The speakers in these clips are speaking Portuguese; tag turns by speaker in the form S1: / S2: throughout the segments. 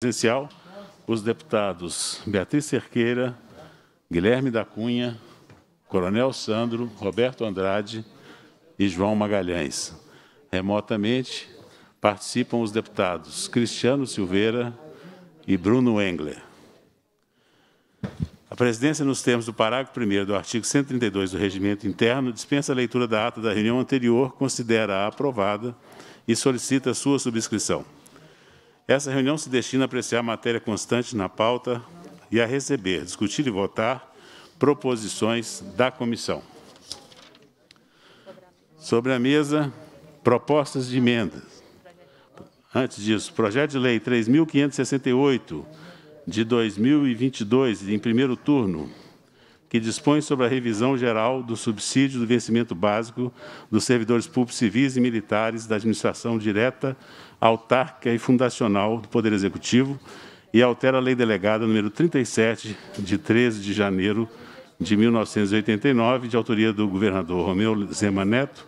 S1: presencial os deputados Beatriz Cerqueira, Guilherme da Cunha, Coronel Sandro, Roberto Andrade e João Magalhães. Remotamente participam os deputados Cristiano Silveira e Bruno Engler. A presidência, nos termos do parágrafo 1 do artigo 132 do Regimento Interno, dispensa a leitura da ata da reunião anterior, considera-a aprovada e solicita sua subscrição. Essa reunião se destina a apreciar a matéria constante na pauta e a receber, discutir e votar proposições da comissão. Sobre a mesa, propostas de emendas. Antes disso, projeto de lei 3.568, de 2022, em primeiro turno, que dispõe sobre a revisão geral do subsídio do vencimento básico dos servidores públicos civis e militares da administração direta autárquica e fundacional do Poder Executivo e altera a Lei Delegada número 37, de 13 de janeiro de 1989, de autoria do governador Romeu Zema Neto,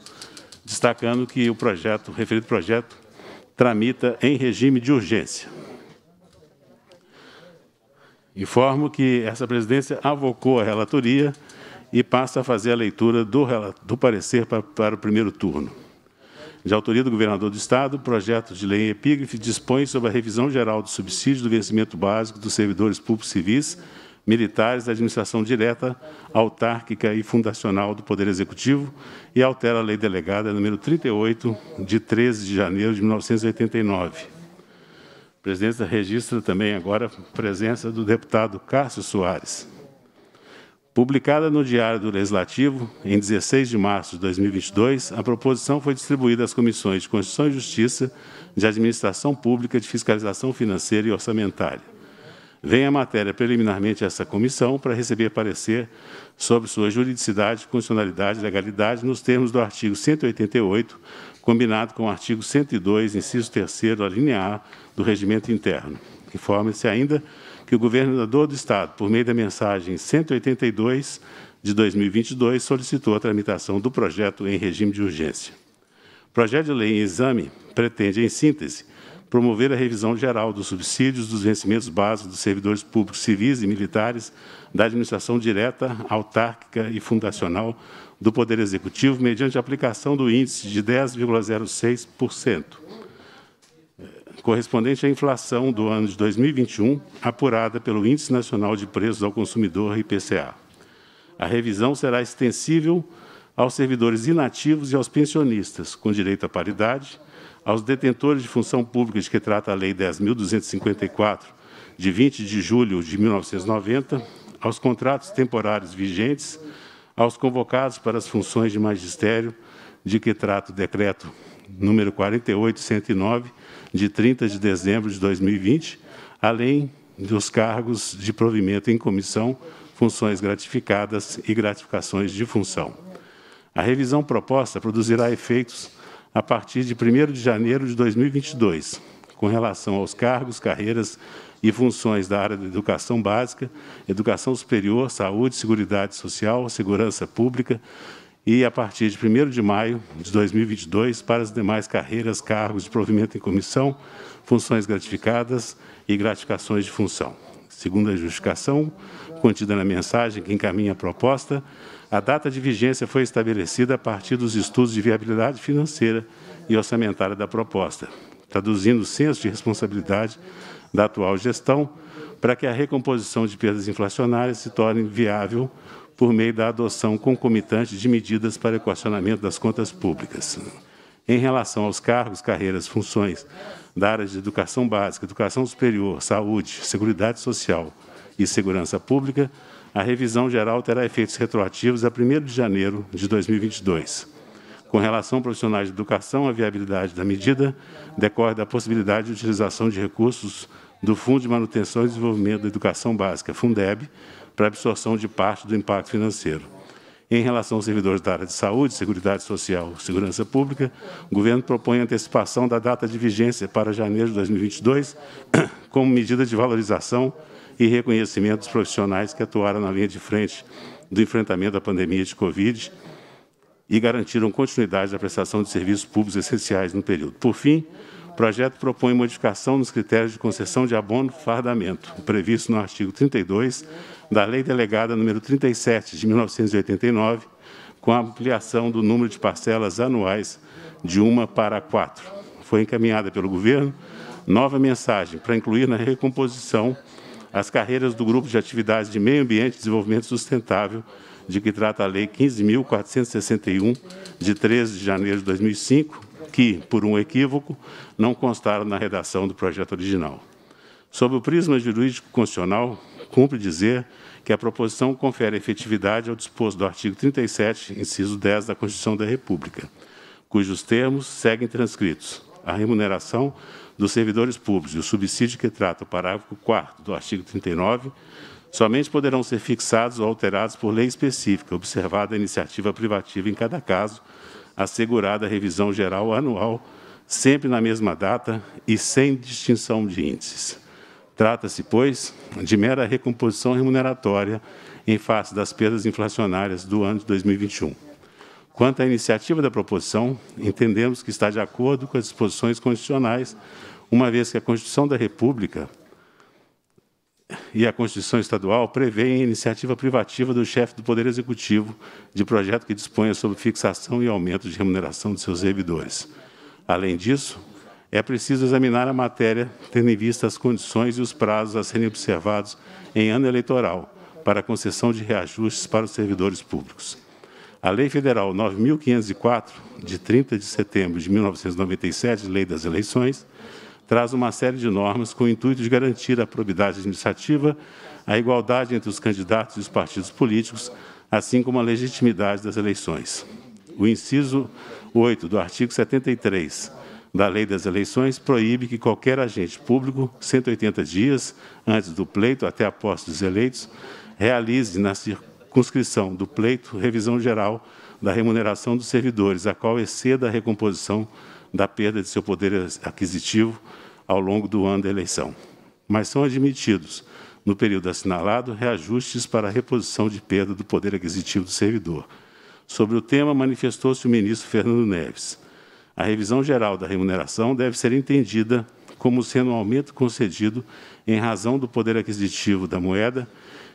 S1: destacando que o projeto, o referido projeto tramita em regime de urgência. Informo que essa presidência avocou a relatoria e passa a fazer a leitura do, do parecer para, para o primeiro turno de autoria do governador do Estado, o projeto de lei em epígrafe dispõe sobre a revisão geral do subsídio do vencimento básico dos servidores públicos civis, militares da administração direta, autárquica e fundacional do Poder Executivo e altera a lei delegada número 38, de 13 de janeiro de 1989. A presidência registra também agora a presença do deputado Cássio Soares. Publicada no Diário do Legislativo, em 16 de março de 2022, a proposição foi distribuída às comissões de Constituição e Justiça, de Administração Pública, de Fiscalização Financeira e Orçamentária. Vem a matéria preliminarmente a essa comissão para receber parecer sobre sua juridicidade, constitucionalidade e legalidade nos termos do artigo 188, combinado com o artigo 102, inciso 3 alínea A, do Regimento Interno. informe se ainda que que o governador do Estado, por meio da mensagem 182 de 2022, solicitou a tramitação do projeto em regime de urgência. O projeto de lei em exame pretende, em síntese, promover a revisão geral dos subsídios dos vencimentos básicos dos servidores públicos civis e militares da administração direta, autárquica e fundacional do Poder Executivo, mediante aplicação do índice de 10,06%, correspondente à inflação do ano de 2021, apurada pelo Índice Nacional de Preços ao Consumidor, IPCA. A revisão será extensível aos servidores inativos e aos pensionistas, com direito à paridade, aos detentores de função pública de que trata a Lei 10.254, de 20 de julho de 1990, aos contratos temporários vigentes, aos convocados para as funções de magistério, de que trata o Decreto número 4809, de 30 de dezembro de 2020, além dos cargos de provimento em comissão, funções gratificadas e gratificações de função. A revisão proposta produzirá efeitos a partir de 1 de janeiro de 2022, com relação aos cargos, carreiras e funções da área da educação básica, educação superior, saúde, seguridade social, segurança pública, e a partir de 1 de maio de 2022 para as demais carreiras, cargos de provimento em comissão, funções gratificadas e gratificações de função. Segundo a justificação contida na mensagem que encaminha a proposta, a data de vigência foi estabelecida a partir dos estudos de viabilidade financeira e orçamentária da proposta, traduzindo o senso de responsabilidade da atual gestão para que a recomposição de perdas inflacionárias se torne viável por meio da adoção concomitante de medidas para equacionamento das contas públicas. Em relação aos cargos, carreiras, funções da área de educação básica, educação superior, saúde, seguridade social e segurança pública, a revisão geral terá efeitos retroativos a 1 de janeiro de 2022. Com relação a profissionais de educação, a viabilidade da medida decorre da possibilidade de utilização de recursos do Fundo de Manutenção e Desenvolvimento da Educação Básica, Fundeb, para absorção de parte do impacto financeiro. Em relação aos servidores da área de saúde, Seguridade Social e Segurança Pública, o governo propõe antecipação da data de vigência para janeiro de 2022 como medida de valorização e reconhecimento dos profissionais que atuaram na linha de frente do enfrentamento da pandemia de Covid e garantiram continuidade da prestação de serviços públicos essenciais no período. Por fim, o projeto propõe modificação nos critérios de concessão de abono fardamento, previsto no artigo 32 da Lei Delegada nº 37 de 1989, com a ampliação do número de parcelas anuais de uma para quatro. Foi encaminhada pelo governo nova mensagem para incluir na recomposição as carreiras do grupo de atividades de meio ambiente e desenvolvimento sustentável, de que trata a Lei 15.461, de 13 de janeiro de 2005, que, por um equívoco, não constaram na redação do projeto original. Sob o prisma jurídico constitucional, cumpre dizer que a proposição confere efetividade ao disposto do artigo 37, inciso 10 da Constituição da República, cujos termos seguem transcritos. A remuneração dos servidores públicos e o subsídio que trata o parágrafo 4 do artigo 39 somente poderão ser fixados ou alterados por lei específica, observada a iniciativa privativa em cada caso, assegurada a revisão geral anual, sempre na mesma data e sem distinção de índices. Trata-se, pois, de mera recomposição remuneratória em face das perdas inflacionárias do ano de 2021. Quanto à iniciativa da proposição, entendemos que está de acordo com as disposições constitucionais, uma vez que a Constituição da República e a Constituição Estadual prevêem iniciativa privativa do chefe do Poder Executivo de projeto que disponha sobre fixação e aumento de remuneração de seus servidores. Além disso, é preciso examinar a matéria, tendo em vista as condições e os prazos a serem observados em ano eleitoral para a concessão de reajustes para os servidores públicos. A Lei Federal 9.504, de 30 de setembro de 1997, Lei das Eleições, traz uma série de normas com o intuito de garantir a probidade administrativa, a igualdade entre os candidatos e os partidos políticos, assim como a legitimidade das eleições. O inciso 8 do artigo 73 da Lei das Eleições proíbe que qualquer agente público, 180 dias antes do pleito até a posse dos eleitos, realize na circunscrição do pleito revisão geral da remuneração dos servidores, a qual exceda a recomposição da perda de seu poder aquisitivo ao longo do ano da eleição. Mas são admitidos, no período assinalado, reajustes para a reposição de perda do poder aquisitivo do servidor. Sobre o tema, manifestou-se o ministro Fernando Neves. A revisão geral da remuneração deve ser entendida como sendo um aumento concedido em razão do poder aquisitivo da moeda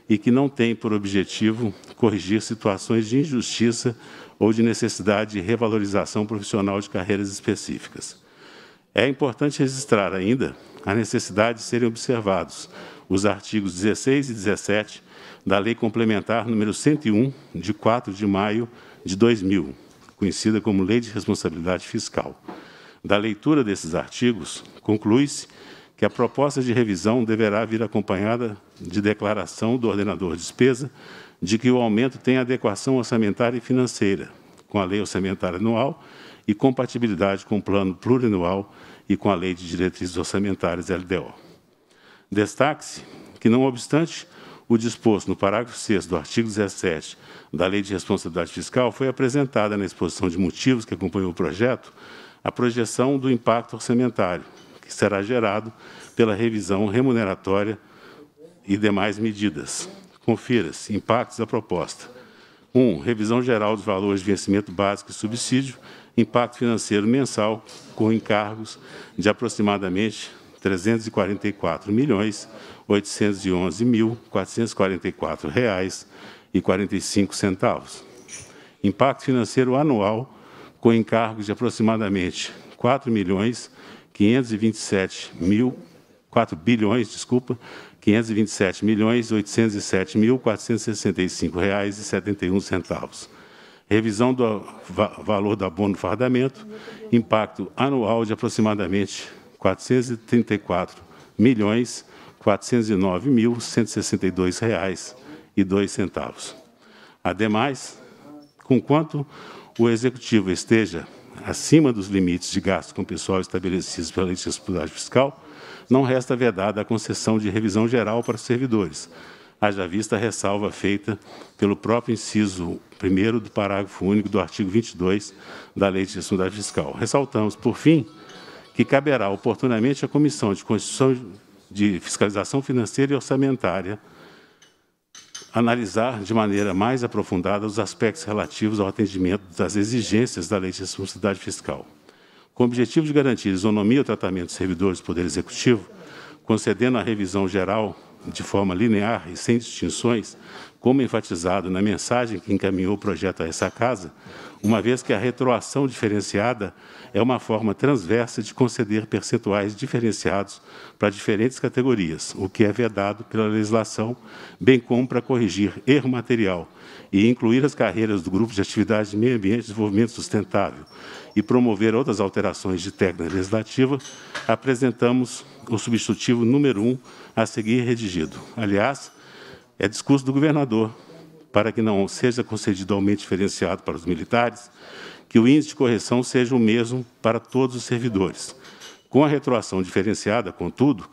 S1: e que não tem por objetivo corrigir situações de injustiça ou de necessidade de revalorização profissional de carreiras específicas. É importante registrar ainda a necessidade de serem observados os artigos 16 e 17 da Lei Complementar número 101, de 4 de maio de 2000, conhecida como Lei de Responsabilidade Fiscal. Da leitura desses artigos, conclui-se que a proposta de revisão deverá vir acompanhada de declaração do ordenador de despesa de que o aumento tem adequação orçamentária e financeira com a Lei Orçamentária Anual e compatibilidade com o plano plurianual e com a Lei de Diretrizes Orçamentárias, LDO. Destaque-se que, não obstante o disposto no parágrafo 6 do artigo 17 da Lei de Responsabilidade Fiscal, foi apresentada na exposição de motivos que acompanhou o projeto a projeção do impacto orçamentário, que será gerado pela revisão remuneratória e demais medidas. Confira-se impactos da proposta. 1. Um, revisão geral dos valores de vencimento básico e subsídio impacto financeiro mensal com encargos de aproximadamente 344 milhões 811.444 reais e 45 centavos. Impacto financeiro anual com encargos de aproximadamente 4 milhões 527 mil 4 bilhões, desculpa, 527 milhões 807.465 reais e 71 centavos revisão do valor do abono fardamento, impacto anual de aproximadamente 434 milhões 409 mil 162 reais e dois centavos. Ademais, conquanto o executivo esteja acima dos limites de gasto com pessoal estabelecidos pela legislação fiscal, não resta vedada a concessão de revisão geral para os servidores, haja vista a ressalva feita pelo próprio inciso 1 do parágrafo único do artigo 22 da Lei de Responsabilidade Fiscal. Ressaltamos, por fim, que caberá oportunamente à Comissão de Constituição de Fiscalização Financeira e Orçamentária analisar de maneira mais aprofundada os aspectos relativos ao atendimento das exigências da Lei de Responsabilidade Fiscal. Com o objetivo de garantir isonomia e tratamento dos servidores do Poder Executivo, concedendo a revisão geral de forma linear e sem distinções como enfatizado na mensagem que encaminhou o projeto a essa casa, uma vez que a retroação diferenciada é uma forma transversa de conceder percentuais diferenciados para diferentes categorias, o que é vedado pela legislação, bem como para corrigir erro material e incluir as carreiras do grupo de atividade de meio ambiente e desenvolvimento sustentável e promover outras alterações de técnica legislativa, apresentamos o substitutivo número 1 um a seguir redigido. Aliás, é discurso do governador, para que não seja concedido aumento diferenciado para os militares, que o índice de correção seja o mesmo para todos os servidores. Com a retroação diferenciada, contudo,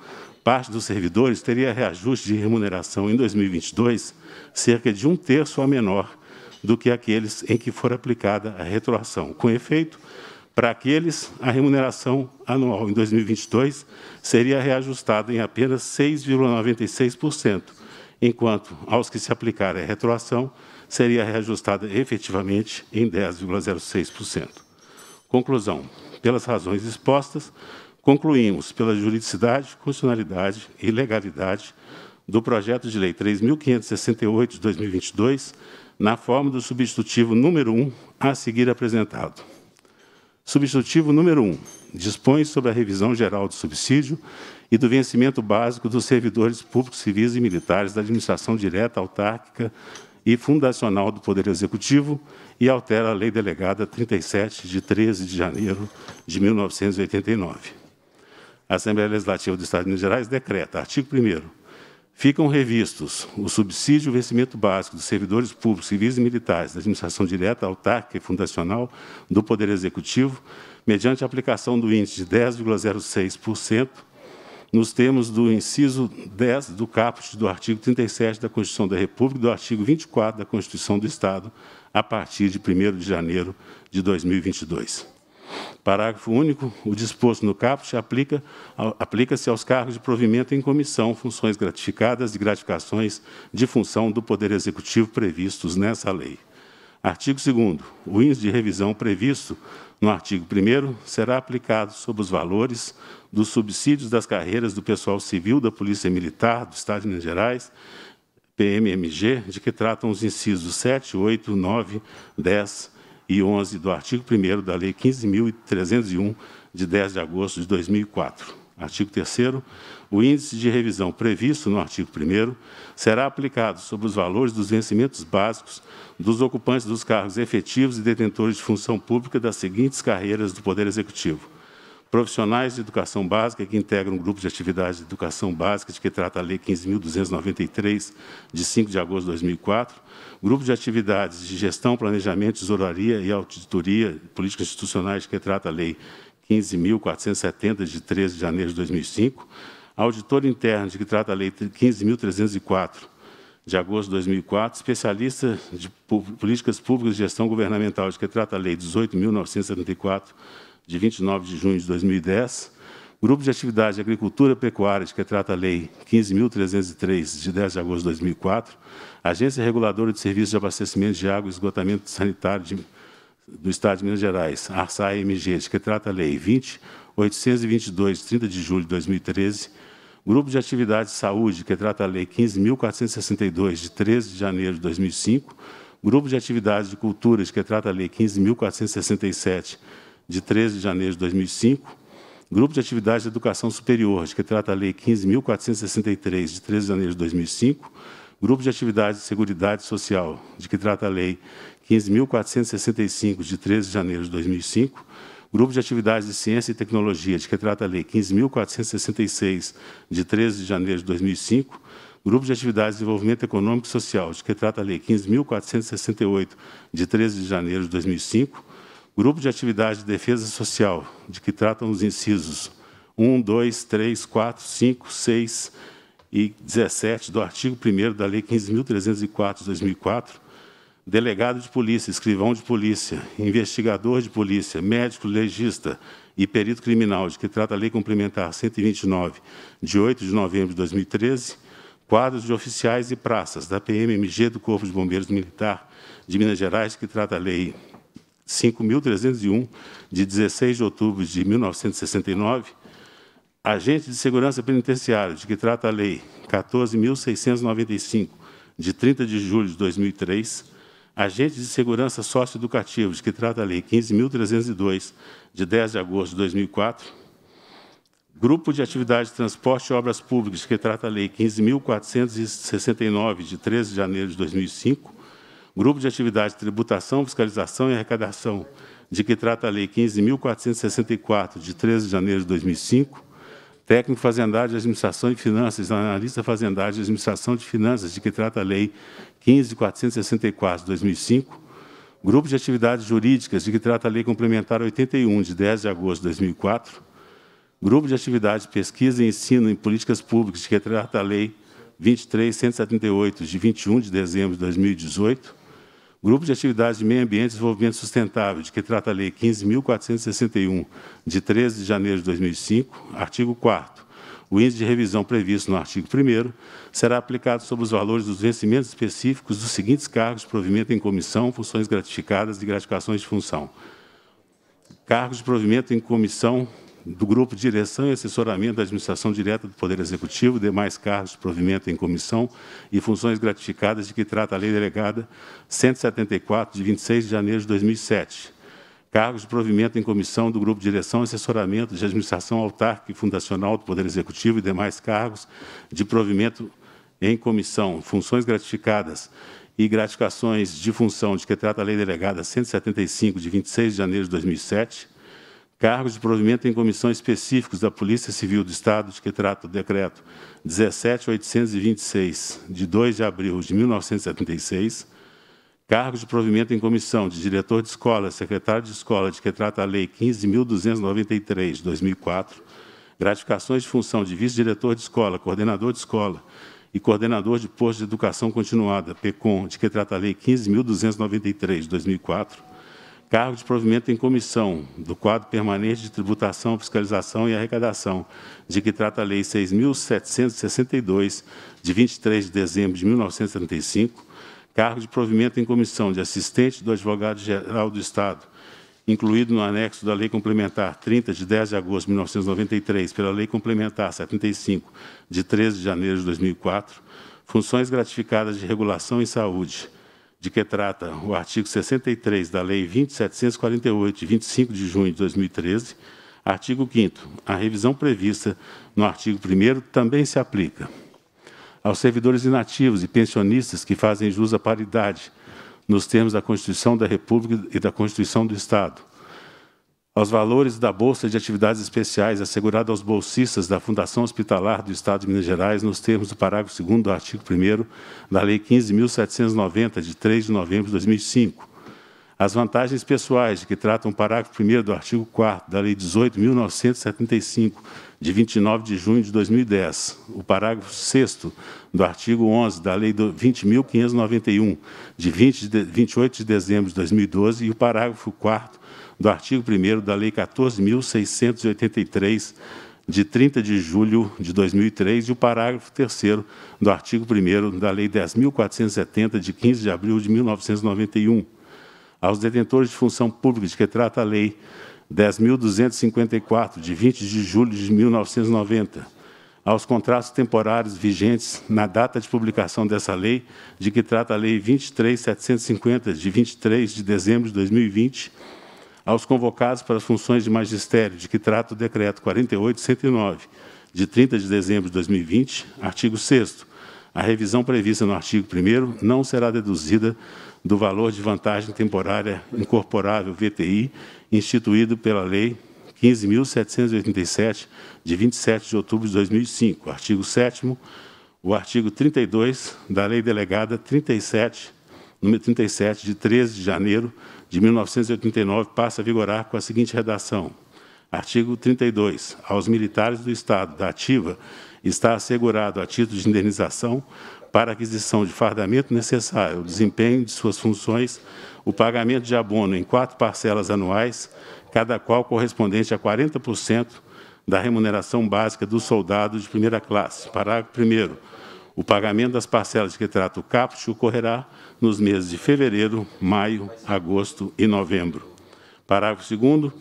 S1: parte dos servidores teria reajuste de remuneração em 2022 cerca de um terço a menor do que aqueles em que for aplicada a retroação. Com efeito, para aqueles, a remuneração anual em 2022 seria reajustada em apenas 6,96%, enquanto aos que se aplicarem a retroação seria reajustada efetivamente em 10,06%. Conclusão. Pelas razões expostas, concluímos pela juridicidade, constitucionalidade e legalidade do projeto de lei 3.568 de 2022, na forma do substitutivo número 1 a seguir apresentado. Substitutivo número 1. Um, dispõe sobre a revisão geral do subsídio e do vencimento básico dos servidores públicos, civis e militares da administração direta, autárquica e fundacional do Poder Executivo e altera a Lei Delegada 37, de 13 de janeiro de 1989. A Assembleia Legislativa do Estado de Minas Gerais decreta, artigo 1 Ficam revistos o subsídio e o vencimento básico dos servidores públicos, civis e militares, da administração direta, autárquica e fundacional do Poder Executivo, mediante a aplicação do índice de 10,06%, nos termos do inciso 10 do caput do artigo 37 da Constituição da República e do artigo 24 da Constituição do Estado, a partir de 1º de janeiro de 2022. Parágrafo único. O disposto no caput aplica-se aos cargos de provimento em comissão, funções gratificadas e gratificações de função do Poder Executivo previstos nessa lei. Artigo 2 O índice de revisão previsto no artigo 1 será aplicado sobre os valores dos subsídios das carreiras do pessoal civil, da Polícia Militar, do Estado de Minas Gerais, PMMG, de que tratam os incisos 7, 8, 9, 10, e 11 do artigo 1 da Lei 15.301, de 10 de agosto de 2004. Artigo 3 o índice de revisão previsto no artigo 1 será aplicado sobre os valores dos vencimentos básicos dos ocupantes dos cargos efetivos e detentores de função pública das seguintes carreiras do Poder Executivo: Profissionais de educação básica que integram grupos de atividades de educação básica de que trata a Lei 15.293, de 5 de agosto de 2004, grupos de atividades de gestão, planejamento, tesouraria e auditoria, políticas institucionais de que trata a Lei 15.470, de 13 de janeiro de 2005, auditor interno de que trata a Lei 15.304, de agosto de 2004, especialista de políticas públicas de gestão governamental, de que trata a Lei 18.974, de 29 de junho de 2010, Grupo de Atividade de Agricultura Pecuária, de que trata a Lei 15.303, de 10 de agosto de 2004, Agência Reguladora de Serviços de Abastecimento de Água e Esgotamento Sanitário de, do Estado de Minas Gerais, ARSAI-MG, de que trata a Lei 20.822, de 30 de julho de 2013, Grupo de Atividade de Saúde, que trata a Lei 15.462, de 13 de janeiro de 2005, Grupo de Atividades de Culturas, que trata a Lei 15.467, de 13 de janeiro de 2005, Grupo de Atividades de Educação Superior, de que trata a Lei 15.463, de 13 de janeiro de 2005, Grupo de Atividades de Seguridade Social, de que trata a Lei 15.465, de 13 de janeiro de 2005, Grupo de Atividades de Ciência e Tecnologia, de que trata a Lei 15.466, de 13 de janeiro de 2005, Grupo de Atividades de Desenvolvimento Econômico e Social, de que trata a Lei 15.468, de 13 de janeiro de 2005, Grupo de Atividade de Defesa Social, de que tratam os incisos 1, 2, 3, 4, 5, 6 e 17 do artigo 1 da Lei 15.304, de 2004, delegado de polícia, escrivão de polícia, investigador de polícia, médico legista e perito criminal, de que trata a Lei Complementar 129, de 8 de novembro de 2013, quadros de oficiais e praças da PMMG do Corpo de Bombeiros Militar de Minas Gerais, que trata a Lei 5.301, de 16 de outubro de 1969, agente de segurança penitenciária, de que trata a Lei 14.695, de 30 de julho de 2003, agente de segurança socioeducativo, de que trata a Lei 15.302, de 10 de agosto de 2004, Grupo de Atividade de Transporte e Obras Públicas, que trata a Lei 15.469, de 13 de janeiro de 2005, Grupo de Atividades Tributação, Fiscalização e Arrecadação, de que trata a Lei 15.464, de 13 de janeiro de 2005, técnico fazendário de administração e finanças, analista fazendário de administração de finanças, de que trata a Lei 15.464, de 2005, grupo de atividades jurídicas, de que trata a Lei Complementar 81, de 10 de agosto de 2004, grupo de atividades pesquisa e ensino em políticas públicas, de que trata a Lei 23.178, de 21 de dezembro de 2018, Grupo de Atividades de Meio Ambiente e Desenvolvimento Sustentável, de que trata a Lei 15.461, de 13 de janeiro de 2005, artigo 4 o índice de revisão previsto no artigo 1 será aplicado sobre os valores dos vencimentos específicos dos seguintes cargos de provimento em comissão, funções gratificadas e gratificações de função. Cargos de provimento em comissão, do Grupo de Direção e Assessoramento da Administração Direta do Poder Executivo, demais cargos de provimento em comissão e funções gratificadas de que trata a Lei Delegada 174, de 26 de janeiro de 2007. Cargos de provimento em comissão do Grupo de Direção e Assessoramento de Administração Autárquica e Fundacional do Poder Executivo e demais cargos de provimento em comissão, funções gratificadas e gratificações de função de que trata a Lei Delegada 175, de 26 de janeiro de 2007, cargos de provimento em comissões específicos da Polícia Civil do Estado, de que trata o decreto 17.826, de 2 de abril de 1976, cargos de provimento em comissão de diretor de escola, secretário de escola, de que trata a Lei 15.293, de 2004, gratificações de função de vice-diretor de escola, coordenador de escola e coordenador de posto de educação continuada, PECOM, de que trata a Lei 15.293, de 2004, cargo de provimento em comissão do quadro permanente de tributação, fiscalização e arrecadação, de que trata a Lei 6.762, de 23 de dezembro de 1975, cargo de provimento em comissão de assistente do advogado-geral do Estado, incluído no anexo da Lei Complementar 30, de 10 de agosto de 1993, pela Lei Complementar 75, de 13 de janeiro de 2004, funções gratificadas de regulação em saúde, de que trata o artigo 63 da Lei 2.748, de 25 de junho de 2013, artigo 5 a revisão prevista no artigo 1 também se aplica aos servidores inativos e pensionistas que fazem jus à paridade nos termos da Constituição da República e da Constituição do Estado, aos valores da Bolsa de Atividades Especiais assegurada aos bolsistas da Fundação Hospitalar do Estado de Minas Gerais, nos termos do parágrafo 2 do artigo 1 da Lei 15.790, de 3 de novembro de 2005. As vantagens pessoais de que tratam o parágrafo 1 do artigo 4 da Lei 18.975, de 29 de junho de 2010, o parágrafo 6 do artigo 11 da Lei 20.591, de 20 de 28 de dezembro de 2012, e o parágrafo 4 do artigo 1 da Lei 14.683, de 30 de julho de 2003, e o parágrafo 3 do artigo 1 da Lei 10.470, de 15 de abril de 1991, aos detentores de função pública de que trata a Lei 10.254, de 20 de julho de 1990, aos contratos temporários vigentes na data de publicação dessa lei, de que trata a Lei 23.750, de 23 de dezembro de 2020, aos convocados para as funções de magistério, de que trata o decreto 48109, de 30 de dezembro de 2020, artigo 6 a revisão prevista no artigo 1 não será deduzida do valor de vantagem temporária incorporável VTI instituído pela Lei 15.787, de 27 de outubro de 2005, artigo 7 o artigo 32 da Lei Delegada 37, número 37, de 13 de janeiro de 1989 passa a vigorar com a seguinte redação. Artigo 32. Aos militares do Estado da ativa está assegurado a título de indenização para aquisição de fardamento necessário, o desempenho de suas funções, o pagamento de abono em quatro parcelas anuais, cada qual correspondente a 40% da remuneração básica do soldado de primeira classe. Parágrafo 1 o pagamento das parcelas que trata o caput ocorrerá nos meses de fevereiro, maio, agosto e novembro. Parágrafo 2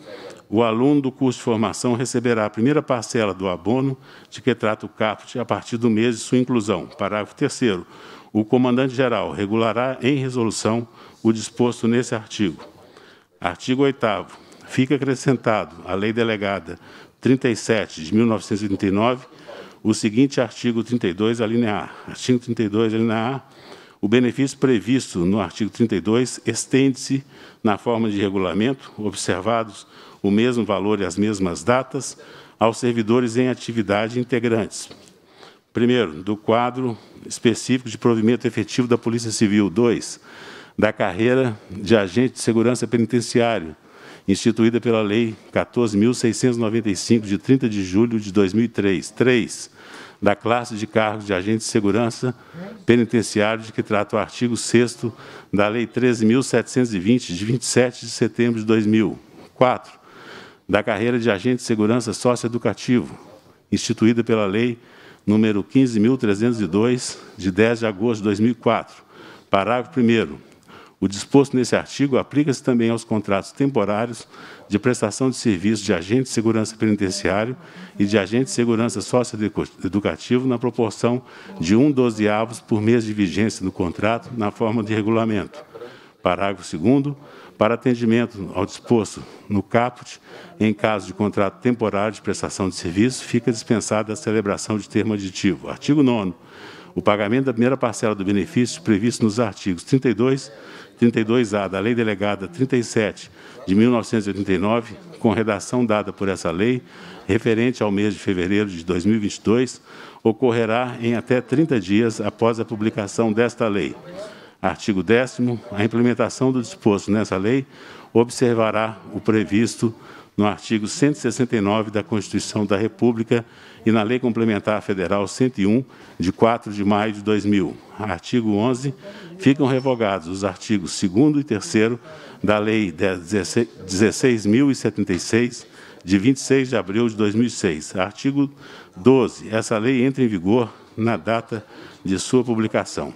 S1: o aluno do curso de formação receberá a primeira parcela do abono de que trata o caput a partir do mês de sua inclusão. Parágrafo 3 o comandante-geral regulará em resolução o disposto nesse artigo. Artigo 8 Fica acrescentado à Lei Delegada 37 de 1939 o seguinte artigo 32, alínea a Artigo 32, alínea a O benefício previsto no artigo 32 estende-se na forma de regulamento, observados o mesmo valor e as mesmas datas, aos servidores em atividade integrantes. Primeiro, do quadro específico de provimento efetivo da Polícia Civil. Dois, da carreira de agente de segurança penitenciário instituída pela Lei 14.695, de 30 de julho de 2003. 3. Da classe de cargos de agente de segurança penitenciário, de que trata o artigo 6 da Lei 13.720, de 27 de setembro de 2000. 4. Da carreira de agente de segurança socioeducativo, instituída pela Lei número 15.302, de 10 de agosto de 2004. Parágrafo 1 o disposto nesse artigo aplica-se também aos contratos temporários de prestação de serviço de agente de segurança penitenciário e de agente de segurança socioeducativo na proporção de um dozeavos por mês de vigência do contrato na forma de regulamento. Parágrafo 2 para atendimento ao disposto no caput, em caso de contrato temporário de prestação de serviço, fica dispensada a celebração de termo aditivo. Artigo 9 o pagamento da primeira parcela do benefício previsto nos artigos 32, 32A da Lei Delegada 37 de 1989, com redação dada por essa lei, referente ao mês de fevereiro de 2022, ocorrerá em até 30 dias após a publicação desta lei. Artigo 10 a implementação do disposto nessa lei observará o previsto no artigo 169 da Constituição da República e na Lei Complementar Federal 101, de 4 de maio de 2000. Artigo 11. Ficam revogados os artigos 2 e 3 da Lei 16.076, de 26 de abril de 2006. Artigo 12. Essa lei entra em vigor na data de sua publicação.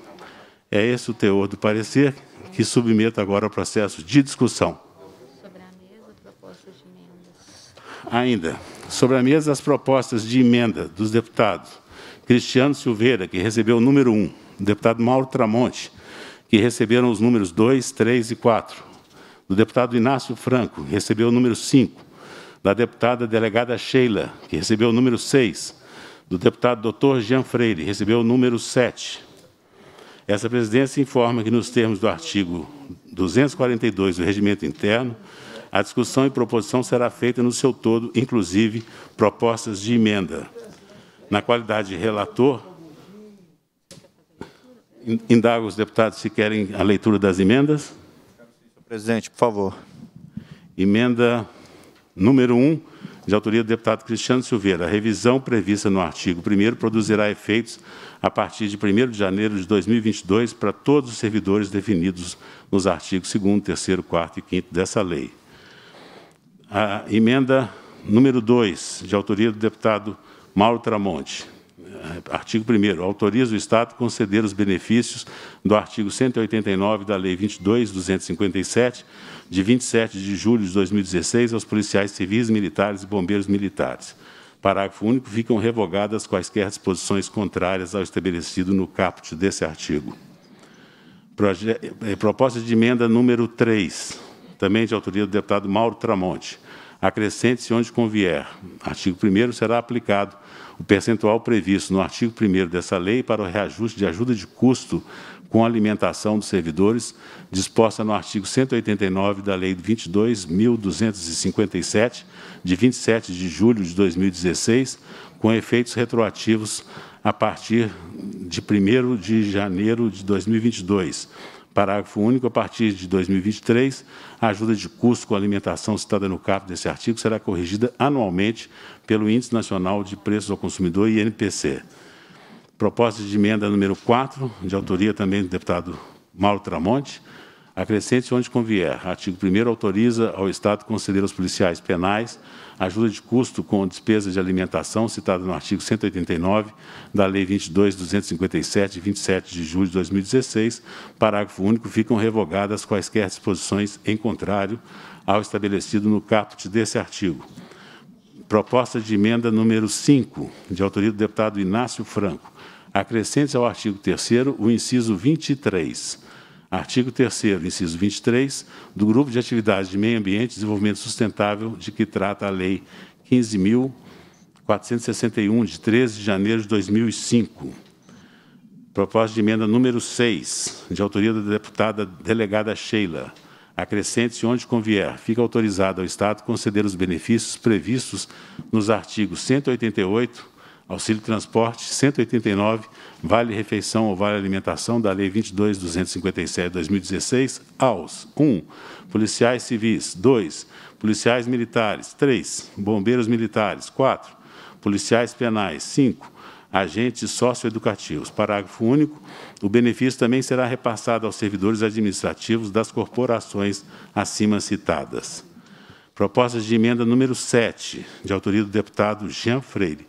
S1: É esse o teor do parecer que submeto agora ao processo de discussão. Ainda, sobre a mesa as propostas de emenda dos deputados Cristiano Silveira, que recebeu o número 1, do deputado Mauro Tramonte, que receberam os números 2, 3 e 4, do deputado Inácio Franco, que recebeu o número 5, da deputada delegada Sheila, que recebeu o número 6, do deputado doutor Jean Freire, que recebeu o número 7. Essa presidência informa que, nos termos do artigo 242 do Regimento Interno, a discussão e proposição será feita no seu todo, inclusive propostas de emenda. Na qualidade de relator, indago os deputados se querem a leitura das emendas. Presidente, por favor. Emenda número 1, um, de autoria do deputado Cristiano Silveira. A revisão prevista no artigo 1 produzirá efeitos a partir de 1 de janeiro de 2022 para todos os servidores definidos nos artigos 2º, 3º, 4 e 5 dessa lei a emenda número 2, de autoria do deputado Mauro Tramonte. É, artigo 1 autoriza o Estado a conceder os benefícios do artigo 189 da Lei 22.257, de 27 de julho de 2016, aos policiais civis, militares e bombeiros militares. Parágrafo único. Ficam revogadas quaisquer disposições contrárias ao estabelecido no caput desse artigo. Proje é, proposta de emenda número 3 também de autoria do deputado Mauro Tramonte. Acrescente-se onde convier. Artigo 1 será aplicado o percentual previsto no artigo 1 dessa lei para o reajuste de ajuda de custo com alimentação dos servidores, disposta no artigo 189 da Lei 22.257, de 27 de julho de 2016, com efeitos retroativos a partir de 1 de janeiro de 2022 Parágrafo único. A partir de 2023, a ajuda de custo com alimentação citada no caput desse artigo será corrigida anualmente pelo Índice Nacional de Preços ao Consumidor, INPC. Proposta de emenda número 4, de autoria também do deputado Mauro Tramonte. Acrescente onde convier. Artigo 1 autoriza ao Estado conceder aos policiais penais ajuda de custo com despesas de alimentação, citada no artigo 189 da Lei 22.257, de 27 de julho de 2016, parágrafo único, ficam revogadas quaisquer disposições em contrário ao estabelecido no caput desse artigo. Proposta de emenda número 5, de autoria do deputado Inácio Franco. Acrescente ao artigo 3 o inciso 23, Artigo 3 inciso 23, do Grupo de Atividades de Meio Ambiente e Desenvolvimento Sustentável, de que trata a Lei 15.461, de 13 de janeiro de 2005. Proposta de emenda número 6, de autoria da deputada delegada Sheila. Acrescente-se onde convier. Fica autorizado ao Estado conceder os benefícios previstos nos artigos 188, auxílio transporte 189, vale refeição ou vale alimentação da lei 22257 de 2016 aos 1 um, policiais civis, 2 policiais militares, 3 bombeiros militares, 4 policiais penais, 5 agentes socioeducativos. Parágrafo único. O benefício também será repassado aos servidores administrativos das corporações acima citadas. proposta de emenda número 7, de autoria do deputado Jean Freire.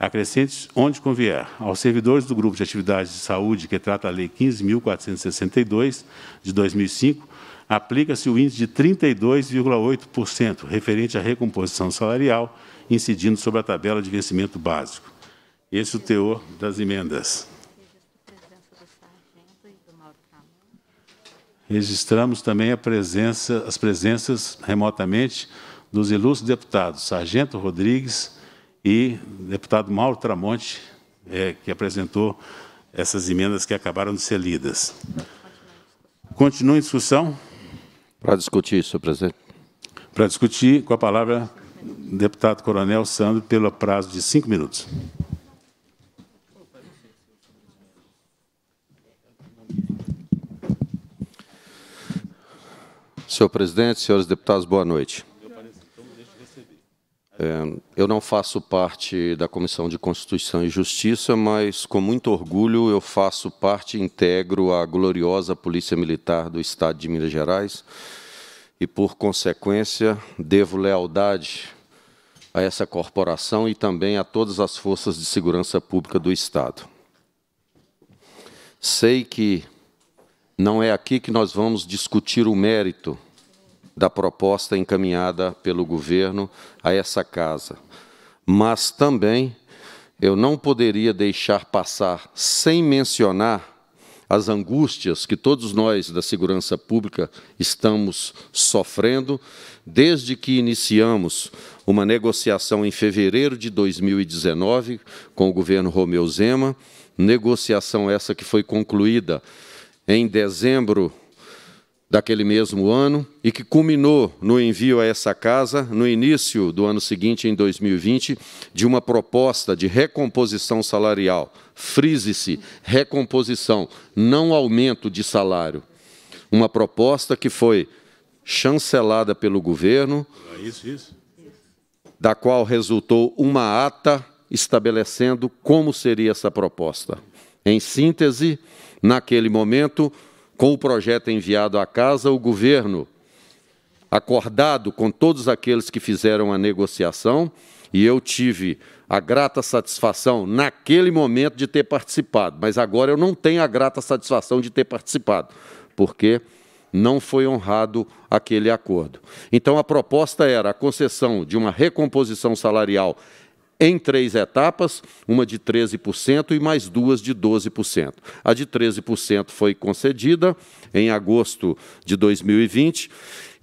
S1: Acrescentes onde convier aos servidores do Grupo de Atividades de Saúde, que trata a Lei 15.462, de 2005, aplica-se o índice de 32,8%, referente à recomposição salarial, incidindo sobre a tabela de vencimento básico. Esse é o teor das emendas. Registramos também presença, as presenças remotamente dos ilustres deputados Sargento Rodrigues, e o deputado Mauro Tramonte, é, que apresentou essas emendas que acabaram de ser lidas. Continua em discussão? Para discutir, senhor presidente. Para discutir, com a palavra, deputado Coronel Sandro, pelo prazo de cinco minutos.
S2: Senhor presidente, senhores deputados, boa noite. É, eu não faço parte da Comissão de Constituição e Justiça, mas com muito orgulho eu faço parte e integro a gloriosa Polícia Militar do Estado de Minas Gerais e, por consequência, devo lealdade a essa corporação e também a todas as forças de segurança pública do Estado. Sei que não é aqui que nós vamos discutir o mérito da proposta encaminhada pelo governo a essa casa. Mas também eu não poderia deixar passar sem mencionar as angústias que todos nós da segurança pública estamos sofrendo desde que iniciamos uma negociação em fevereiro de 2019 com o governo Romeu Zema, negociação essa que foi concluída em dezembro daquele mesmo ano e que culminou no envio a essa casa, no início do ano seguinte, em 2020, de uma proposta de recomposição salarial. Frise-se: recomposição, não aumento de salário. Uma proposta que foi chancelada pelo governo, é isso, isso. da qual resultou uma ata estabelecendo como seria essa proposta. Em síntese, naquele momento, com o projeto enviado à casa, o governo, acordado com todos aqueles que fizeram a negociação, e eu tive a grata satisfação naquele momento de ter participado, mas agora eu não tenho a grata satisfação de ter participado, porque não foi honrado aquele acordo. Então a proposta era a concessão de uma recomposição salarial em três etapas, uma de 13% e mais duas de 12%. A de 13% foi concedida em agosto de 2020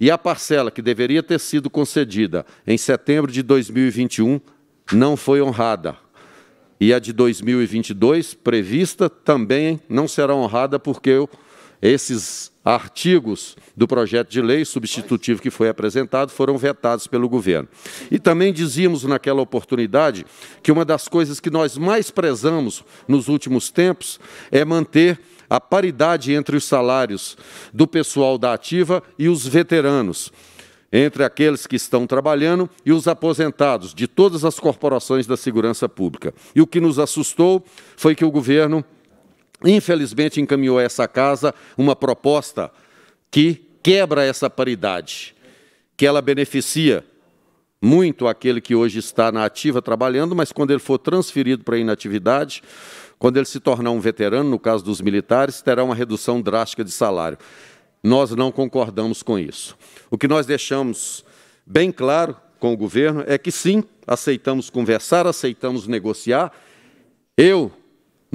S2: e a parcela que deveria ter sido concedida em setembro de 2021 não foi honrada. E a de 2022, prevista, também não será honrada porque esses artigos do projeto de lei substitutivo que foi apresentado foram vetados pelo governo. E também dizíamos naquela oportunidade que uma das coisas que nós mais prezamos nos últimos tempos é manter a paridade entre os salários do pessoal da ativa e os veteranos entre aqueles que estão trabalhando e os aposentados de todas as corporações da segurança pública. E o que nos assustou foi que o governo infelizmente, encaminhou a essa casa uma proposta que quebra essa paridade, que ela beneficia muito aquele que hoje está na ativa trabalhando, mas quando ele for transferido para a inatividade, quando ele se tornar um veterano, no caso dos militares, terá uma redução drástica de salário. Nós não concordamos com isso. O que nós deixamos bem claro com o governo é que sim, aceitamos conversar, aceitamos negociar. Eu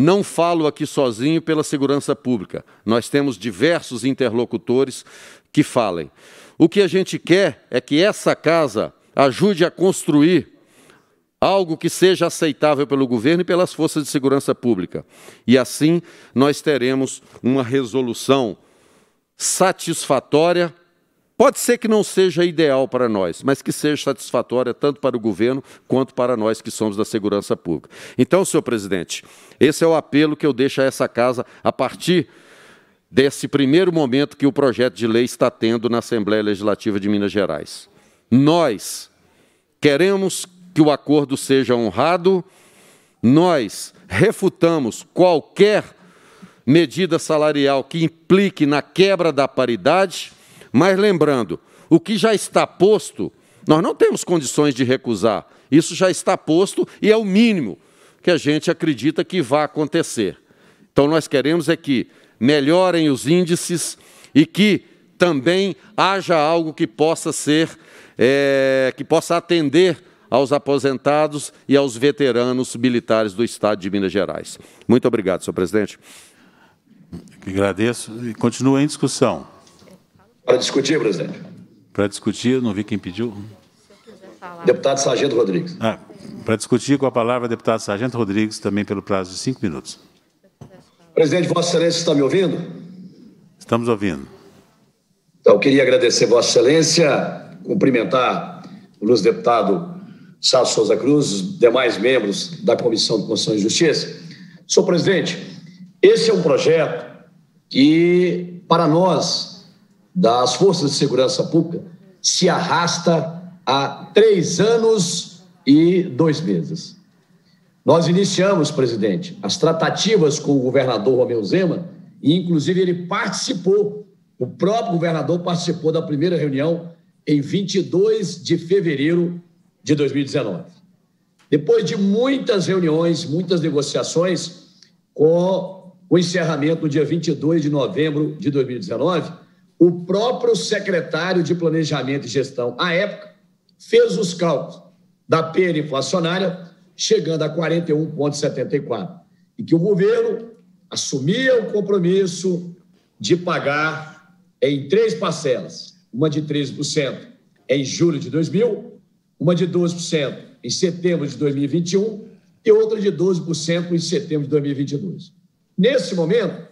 S2: não falo aqui sozinho pela segurança pública. Nós temos diversos interlocutores que falem. O que a gente quer é que essa casa ajude a construir algo que seja aceitável pelo governo e pelas forças de segurança pública. E assim nós teremos uma resolução satisfatória Pode ser que não seja ideal para nós, mas que seja satisfatória tanto para o governo quanto para nós que somos da segurança pública. Então, senhor presidente, esse é o apelo que eu deixo a essa casa a partir desse primeiro momento que o projeto de lei está tendo na Assembleia Legislativa de Minas Gerais. Nós queremos que o acordo seja honrado, nós refutamos qualquer medida salarial que implique na quebra da paridade mas lembrando, o que já está posto, nós não temos condições de recusar. Isso já está posto e é o mínimo que a gente acredita que vai acontecer. Então, nós queremos é que melhorem os índices e que também haja algo que possa ser, é, que possa atender aos aposentados e aos veteranos militares do Estado de Minas Gerais. Muito obrigado, senhor presidente. agradeço. E continua em discussão. Para
S3: discutir, presidente.
S1: Para discutir, não vi quem pediu.
S3: Deputado Sargento Rodrigues.
S1: Ah, para discutir com a palavra, deputado Sargento Rodrigues, também pelo prazo de cinco minutos.
S3: Presidente, Vossa Excelência está me ouvindo?
S1: Estamos ouvindo.
S3: Então, eu queria agradecer Vossa Excelência, cumprimentar o nosso Deputado Sá Souza Cruz, os demais membros da Comissão de Constituição e Justiça. Senhor presidente, esse é um projeto que, para nós, das forças de segurança pública se arrasta há três anos e dois meses. Nós iniciamos, presidente, as tratativas com o governador Romeu Zema, e inclusive ele participou, o próprio governador participou da primeira reunião em 22 de fevereiro de 2019. Depois de muitas reuniões, muitas negociações, com o encerramento no dia 22 de novembro de 2019, o próprio secretário de Planejamento e Gestão, à época, fez os cálculos da perda inflacionária, chegando a 41,74, e que o governo assumia o compromisso de pagar em três parcelas, uma de 13% em julho de 2000, uma de 12% em setembro de 2021 e outra de 12% em setembro de 2022. Nesse momento,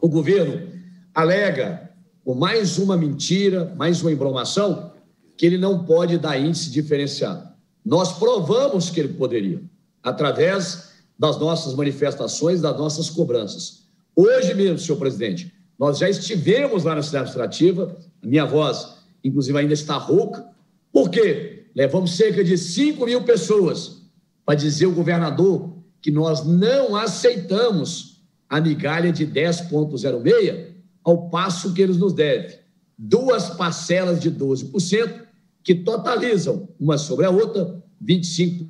S3: o governo alega com mais uma mentira, mais uma embromação, que ele não pode dar índice diferenciado. Nós provamos que ele poderia, através das nossas manifestações, das nossas cobranças. Hoje mesmo, senhor presidente, nós já estivemos lá na cidade administrativa, a minha voz, inclusive, ainda está rouca, porque levamos cerca de 5 mil pessoas para dizer ao governador que nós não aceitamos a migalha de 10,06 ao passo que eles nos devem. Duas parcelas de 12%, que totalizam, uma sobre a outra, 25%.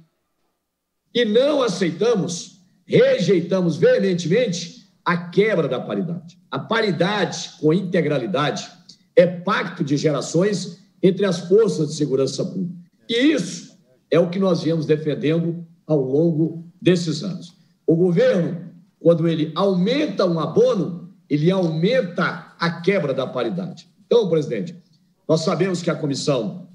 S3: E não aceitamos, rejeitamos veementemente a quebra da paridade. A paridade com integralidade é pacto de gerações entre as forças de segurança pública. E isso é o que nós viemos defendendo ao longo desses anos. O governo, quando ele aumenta um abono, ele aumenta a quebra da paridade. Então, presidente, nós sabemos que a comissão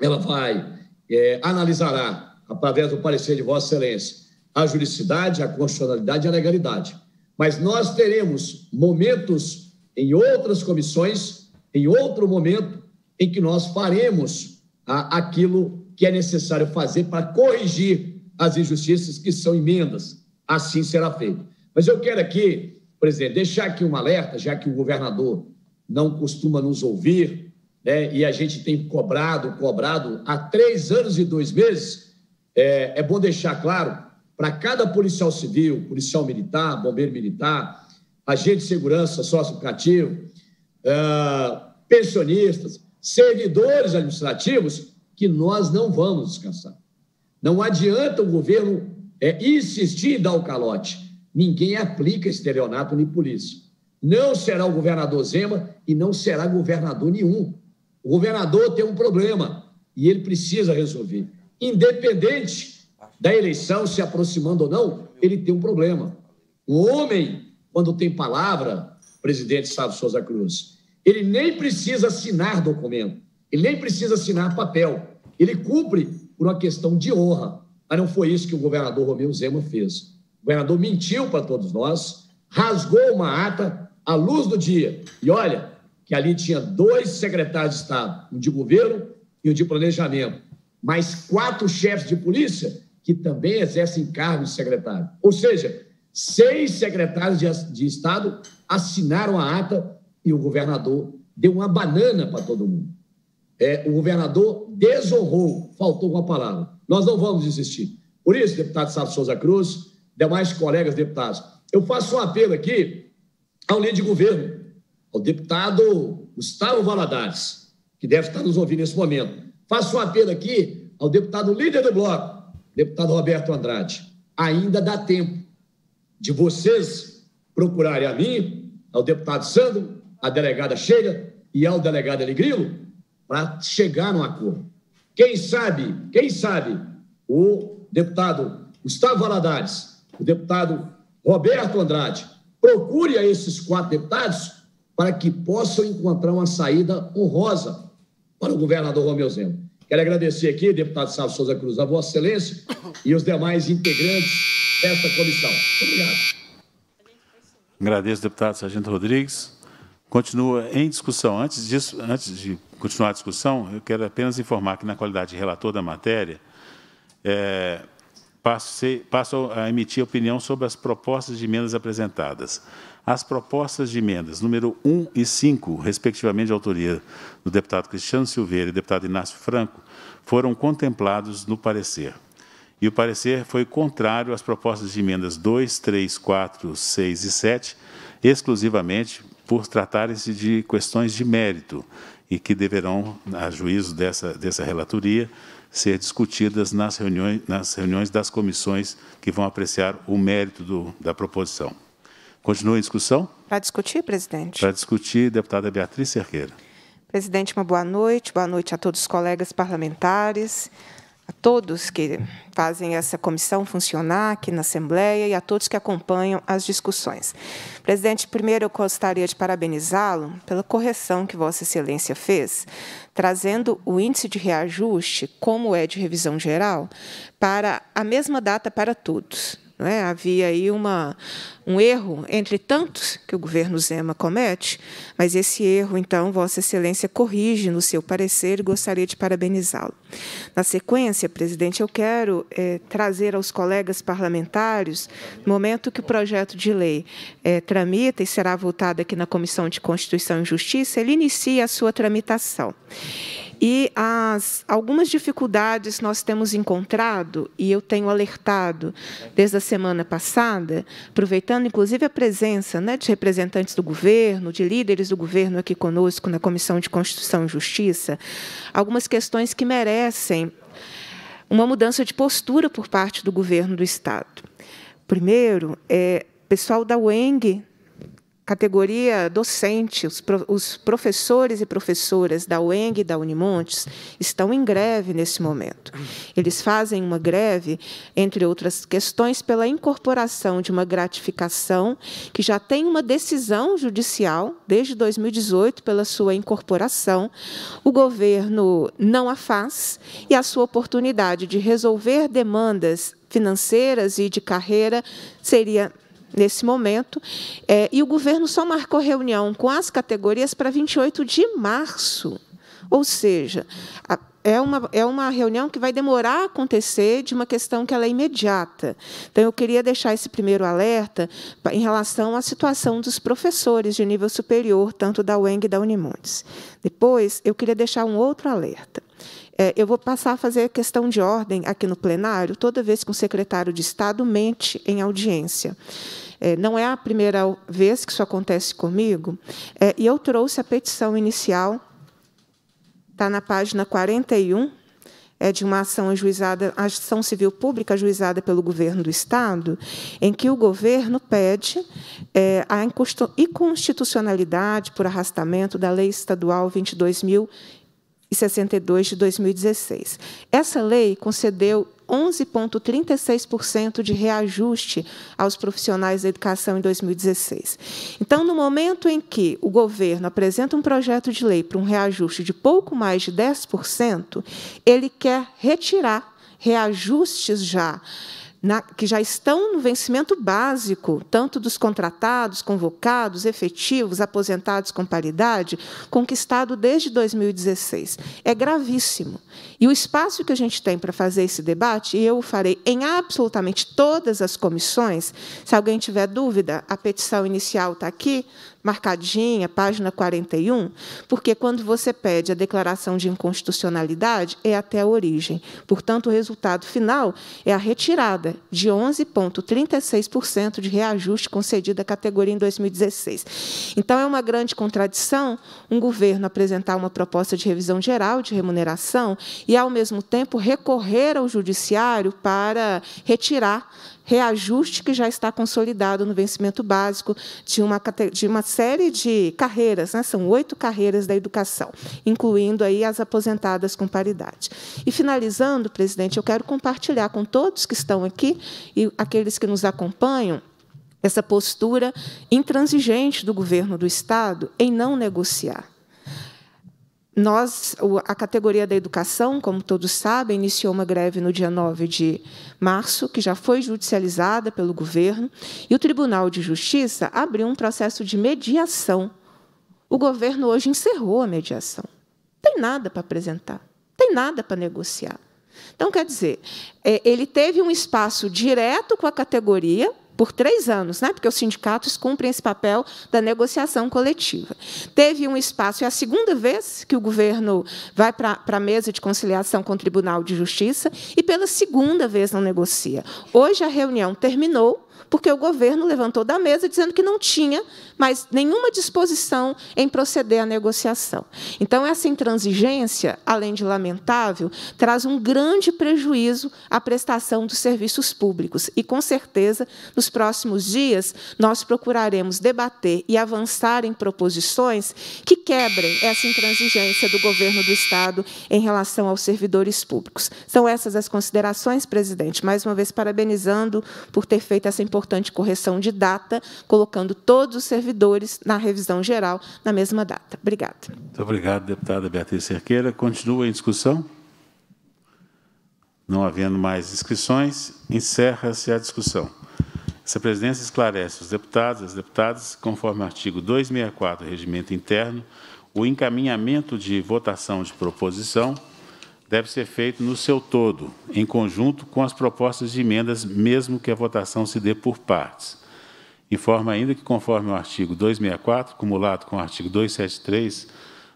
S3: ela vai é, analisará através do parecer de Vossa Excelência a juridicidade, a constitucionalidade e a legalidade. Mas nós teremos momentos em outras comissões, em outro momento, em que nós faremos a, aquilo que é necessário fazer para corrigir as injustiças que são emendas. Assim será feito. Mas eu quero aqui Presidente, deixar aqui um alerta, já que o governador não costuma nos ouvir, né, e a gente tem cobrado, cobrado há três anos e dois meses, é, é bom deixar claro para cada policial civil, policial militar, bombeiro militar, agente de segurança sócio-educativo, ah, pensionistas, servidores administrativos, que nós não vamos descansar. Não adianta o governo é, insistir em dar o calote ninguém aplica esse estelionato nem polícia. Não será o governador Zema e não será governador nenhum. O governador tem um problema e ele precisa resolver. Independente da eleição se aproximando ou não, ele tem um problema. O homem, quando tem palavra, presidente Sábio Souza Cruz, ele nem precisa assinar documento, ele nem precisa assinar papel. Ele cumpre por uma questão de honra. Mas não foi isso que o governador Romeu Zema fez. O governador mentiu para todos nós, rasgou uma ata à luz do dia. E olha, que ali tinha dois secretários de Estado, um de governo e um de planejamento, mais quatro chefes de polícia que também exercem cargos de secretário. Ou seja, seis secretários de, de Estado assinaram a ata e o governador deu uma banana para todo mundo. É, o governador desonrou, faltou uma palavra. Nós não vamos desistir. Por isso, deputado Sábio Souza Cruz, demais colegas deputados. Eu faço um apelo aqui ao líder de governo, ao deputado Gustavo Valadares, que deve estar nos ouvindo nesse momento. Faço um apelo aqui ao deputado líder do bloco, deputado Roberto Andrade. Ainda dá tempo de vocês procurarem a mim, ao deputado Sandro, à delegada Sheila e ao delegado Alegrilo para chegar no acordo. Quem sabe, quem sabe, o deputado Gustavo Valadares o deputado Roberto Andrade, procure a esses quatro deputados para que possam encontrar uma saída honrosa para o governador Romeu Zema. Quero agradecer aqui, deputado Sábio Souza Cruz, a Vossa Excelência e os demais integrantes desta comissão. Muito obrigado.
S1: Agradeço, deputado Sargento Rodrigues. Continua em discussão. Antes disso, antes de continuar a discussão, eu quero apenas informar que, na qualidade de relator da matéria, é, passo a emitir opinião sobre as propostas de emendas apresentadas. As propostas de emendas número 1 e 5, respectivamente de autoria do deputado Cristiano Silveira e do deputado Inácio Franco, foram contemplados no parecer. E o parecer foi contrário às propostas de emendas 2, 3, 4, 6 e 7, exclusivamente por tratarem-se de questões de mérito e que deverão, a juízo dessa, dessa relatoria, ser discutidas nas reuniões, nas reuniões das comissões que vão apreciar o mérito do, da proposição. Continua a discussão?
S4: Para discutir, presidente.
S1: Para discutir, deputada Beatriz Cerqueira.
S4: Presidente, uma boa noite. Boa noite a todos os colegas parlamentares a todos que fazem essa comissão funcionar aqui na Assembleia e a todos que acompanham as discussões. Presidente, primeiro eu gostaria de parabenizá-lo pela correção que Vossa Excelência fez, trazendo o índice de reajuste, como é de revisão geral, para a mesma data para todos. Né? Havia aí uma, um erro entre tantos que o governo Zema comete, mas esse erro, então, Vossa Excelência corrige no seu parecer e gostaria de parabenizá-lo. Na sequência, presidente, eu quero é, trazer aos colegas parlamentares, no momento que o projeto de lei é, tramita e será votado aqui na Comissão de Constituição e Justiça, ele inicia a sua tramitação. E as, algumas dificuldades nós temos encontrado, e eu tenho alertado desde a semana passada, aproveitando inclusive, a presença né, de representantes do governo, de líderes do governo aqui conosco na Comissão de Constituição e Justiça, algumas questões que merecem uma mudança de postura por parte do governo do Estado. Primeiro, é, pessoal da UENG categoria docente, os, pro, os professores e professoras da UENG e da Unimontes estão em greve nesse momento. Eles fazem uma greve, entre outras questões, pela incorporação de uma gratificação que já tem uma decisão judicial desde 2018 pela sua incorporação. O governo não a faz e a sua oportunidade de resolver demandas financeiras e de carreira seria nesse momento. É, e o governo só marcou reunião com as categorias para 28 de março. Ou seja, a, é uma, é uma reunião que vai demorar a acontecer de uma questão que ela é imediata. Então, eu queria deixar esse primeiro alerta em relação à situação dos professores de nível superior, tanto da UENG e da Unimontes. Depois, eu queria deixar um outro alerta. É, eu vou passar a fazer questão de ordem aqui no plenário, toda vez que um secretário de Estado mente em audiência. É, não é a primeira vez que isso acontece comigo, é, e eu trouxe a petição inicial, está na página 41, é de uma ação ajuizada, ação civil pública ajuizada pelo governo do Estado, em que o governo pede é, a inconstitucionalidade por arrastamento da Lei Estadual 22.000 62 de 2016. Essa lei concedeu 11,36% de reajuste aos profissionais da educação em 2016. Então, no momento em que o governo apresenta um projeto de lei para um reajuste de pouco mais de 10%, ele quer retirar reajustes já na, que já estão no vencimento básico, tanto dos contratados, convocados, efetivos, aposentados com paridade, conquistado desde 2016. É gravíssimo. E o espaço que a gente tem para fazer esse debate, e eu o farei em absolutamente todas as comissões, se alguém tiver dúvida, a petição inicial está aqui, marcadinha, página 41, porque quando você pede a declaração de inconstitucionalidade, é até a origem. Portanto, o resultado final é a retirada de 11,36% de reajuste concedido à categoria em 2016. Então, é uma grande contradição um governo apresentar uma proposta de revisão geral de remuneração e, ao mesmo tempo, recorrer ao judiciário para retirar reajuste que já está consolidado no vencimento básico de uma, de uma série de carreiras, né? são oito carreiras da educação, incluindo aí as aposentadas com paridade. E, finalizando, presidente, eu quero compartilhar com todos que estão aqui e aqueles que nos acompanham essa postura intransigente do governo do Estado em não negociar nós, a categoria da educação, como todos sabem, iniciou uma greve no dia 9 de março, que já foi judicializada pelo governo, e o Tribunal de Justiça abriu um processo de mediação. O governo hoje encerrou a mediação. Tem nada para apresentar, tem nada para negociar. Então, quer dizer, é, ele teve um espaço direto com a categoria, por três anos, né? porque os sindicatos cumprem esse papel da negociação coletiva. Teve um espaço, é a segunda vez que o governo vai para a mesa de conciliação com o Tribunal de Justiça, e pela segunda vez não negocia. Hoje a reunião terminou, porque o governo levantou da mesa dizendo que não tinha mais nenhuma disposição em proceder à negociação. Então, essa intransigência, além de lamentável, traz um grande prejuízo à prestação dos serviços públicos. E, com certeza, nos próximos dias, nós procuraremos debater e avançar em proposições que quebrem essa intransigência do governo do Estado em relação aos servidores públicos. São essas as considerações, presidente. Mais uma vez, parabenizando por ter feito essa importante correção de data, colocando todos os servidores na revisão geral na mesma data. Obrigada. Muito
S1: obrigado, deputada Beatriz Cerqueira. Continua em discussão? Não havendo mais inscrições, encerra-se a discussão. Essa presidência esclarece os deputados e as deputadas, conforme o artigo 264 do Regimento Interno, o encaminhamento de votação de proposição deve ser feito no seu todo, em conjunto com as propostas de emendas, mesmo que a votação se dê por partes. Informa ainda que, conforme o artigo 264, cumulado com o artigo 273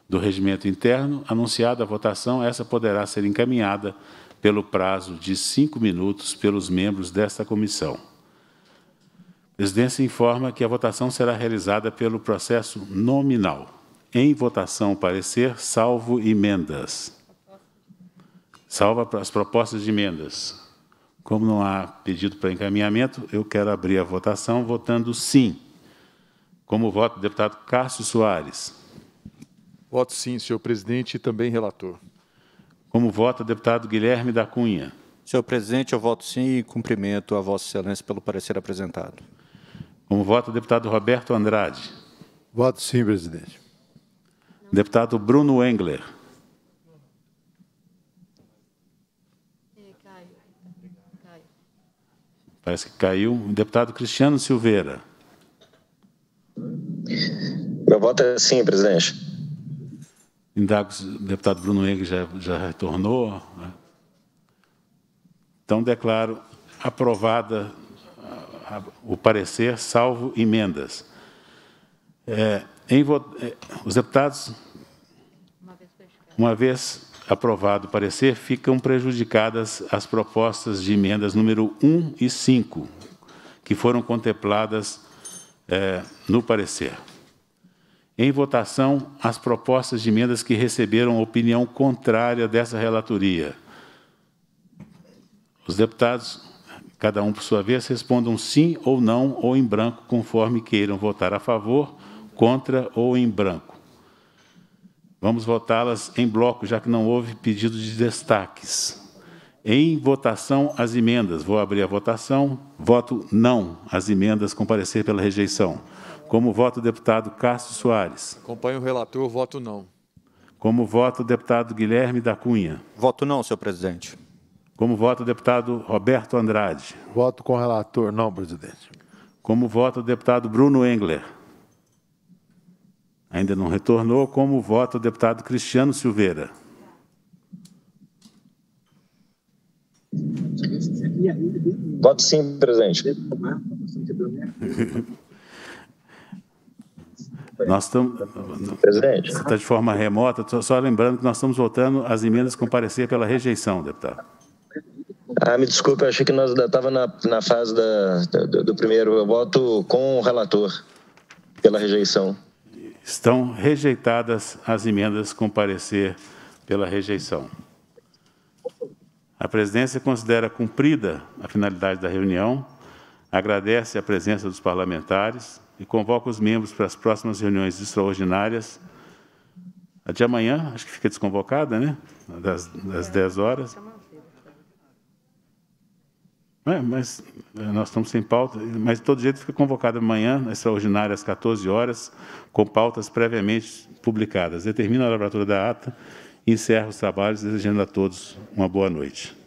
S1: do Regimento Interno, anunciada a votação, essa poderá ser encaminhada pelo prazo de cinco minutos pelos membros desta comissão. A presidência informa que a votação será realizada pelo processo nominal. Em votação, parecer, salvo emendas. Salva as propostas de emendas. Como não há pedido para encaminhamento, eu quero abrir a votação votando sim. Como voto, deputado Cássio Soares. Voto sim, senhor presidente e também relator. Como voto, deputado Guilherme da Cunha. Senhor presidente, eu voto sim e cumprimento a Vossa Excelência pelo parecer apresentado. Como voto, deputado Roberto Andrade. Voto sim, presidente. Deputado Bruno Engler. Parece que caiu. O deputado Cristiano Silveira. Meu voto é sim, presidente. Indago o deputado Bruno Henrique já, já retornou. Né? Então, declaro aprovada o parecer, salvo emendas. É, em, é, os deputados, uma vez aprovado o parecer, ficam prejudicadas as propostas de emendas número 1 e 5, que foram contempladas é, no parecer. Em votação, as propostas de emendas que receberam opinião contrária dessa relatoria. Os deputados, cada um por sua vez, respondam sim ou não ou em branco, conforme queiram votar a favor, contra ou em branco. Vamos votá-las em bloco, já que não houve pedido de destaques. Em votação, as emendas. Vou abrir a votação. Voto não as emendas comparecer pela rejeição. Como voto o deputado Cássio Soares.
S2: Acompanho o relator, voto não.
S1: Como voto o deputado Guilherme da Cunha. Voto não, senhor presidente. Como voto o deputado Roberto Andrade. Voto com o relator, não, presidente. Como voto o deputado Bruno Engler. Ainda não retornou. Como vota o deputado Cristiano Silveira? Voto sim, presidente. Nós estamos.
S3: Presidente. Está
S1: de forma remota, só, lembrando que nós estamos votando as emendas com parecer pela rejeição, deputado. Ah, me desculpe,
S3: eu achei que nós ainda estava na, na fase da, do, do primeiro. Eu voto com o relator
S1: pela rejeição. Estão rejeitadas as emendas com parecer pela rejeição. A presidência considera cumprida a finalidade da reunião, agradece a presença dos parlamentares e convoca os membros para as próximas reuniões extraordinárias. A de amanhã, acho que fica desconvocada, né? Das, das 10 horas. É, mas é, nós estamos sem pauta, mas de todo jeito fica convocado amanhã, é extraordinária, às 14 horas, com pautas previamente publicadas. Determino a laboratura da ata e encerro os trabalhos, desejando a todos uma boa noite.